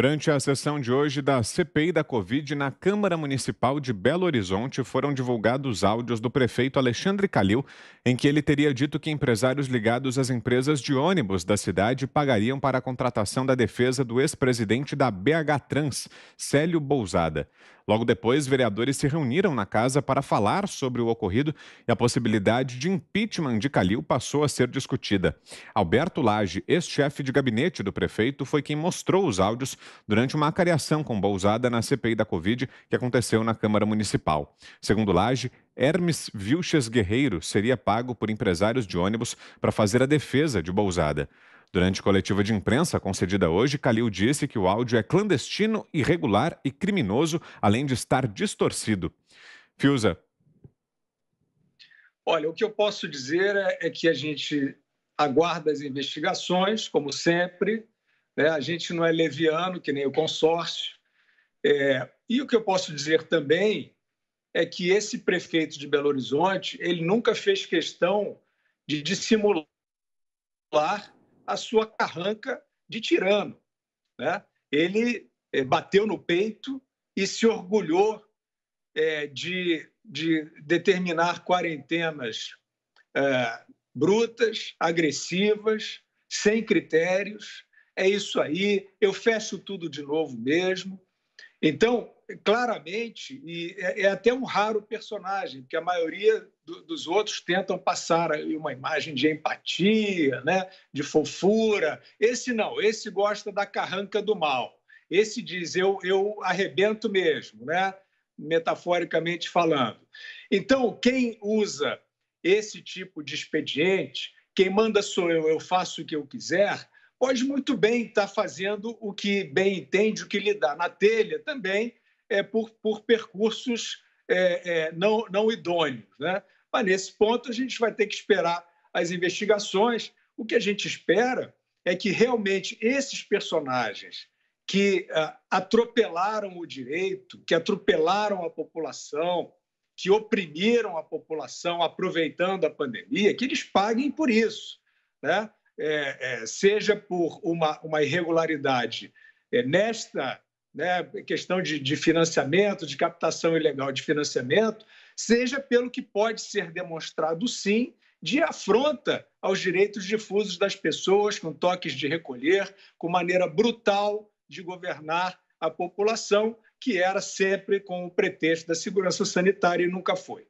Durante a sessão de hoje da CPI da Covid na Câmara Municipal de Belo Horizonte, foram divulgados áudios do prefeito Alexandre Calil, em que ele teria dito que empresários ligados às empresas de ônibus da cidade pagariam para a contratação da defesa do ex-presidente da BH Trans, Célio Bousada. Logo depois, vereadores se reuniram na casa para falar sobre o ocorrido e a possibilidade de impeachment de Calil passou a ser discutida. Alberto Lage, ex-chefe de gabinete do prefeito, foi quem mostrou os áudios durante uma acariação com Bousada na CPI da Covid que aconteceu na Câmara Municipal. Segundo Lage, Hermes Vilches Guerreiro seria pago por empresários de ônibus para fazer a defesa de Bousada. Durante coletiva de imprensa concedida hoje, Calil disse que o áudio é clandestino, irregular e criminoso, além de estar distorcido. Fiuza. Olha, o que eu posso dizer é, é que a gente aguarda as investigações, como sempre. Né? A gente não é leviano, que nem o consórcio. É... E o que eu posso dizer também é que esse prefeito de Belo Horizonte ele nunca fez questão de dissimular a sua carranca de tirano. Né? Ele eh, bateu no peito e se orgulhou é, de, de, determinar quarentenas é, brutas, agressivas, sem critérios. É isso aí, eu fecho tudo de novo mesmo. Então, claramente, e é, é, até um raro personagem, porque a maioria do, dos outros tentam passar uma imagem de empatia, né? de fofura. Esse não, esse gosta da carranca do mal. Esse diz, eu, eu arrebento mesmo, né? metaforicamente falando. Então, quem usa esse tipo de expediente, quem manda sou eu, eu faço o que eu quiser, pode muito bem estar tá fazendo o que bem entende, o que lhe dá na telha, também é, por, por percursos é, é, não, não idôneos. Né? Mas nesse ponto a gente vai ter que esperar as investigações. O que a gente espera é que realmente esses personagens que ah, atropelaram o direito, que atropelaram a população, que oprimiram a população aproveitando a pandemia, que eles paguem por isso. Né? é, é, seja por uma, uma irregularidade é, nesta né, questão de, de financiamento, de captação ilegal de financiamento, seja pelo que pode ser demonstrado, sim, de afronta aos direitos difusos das pessoas, com toques de recolher, com maneira brutal de governar a população, que era sempre com o pretexto da segurança sanitária e nunca foi.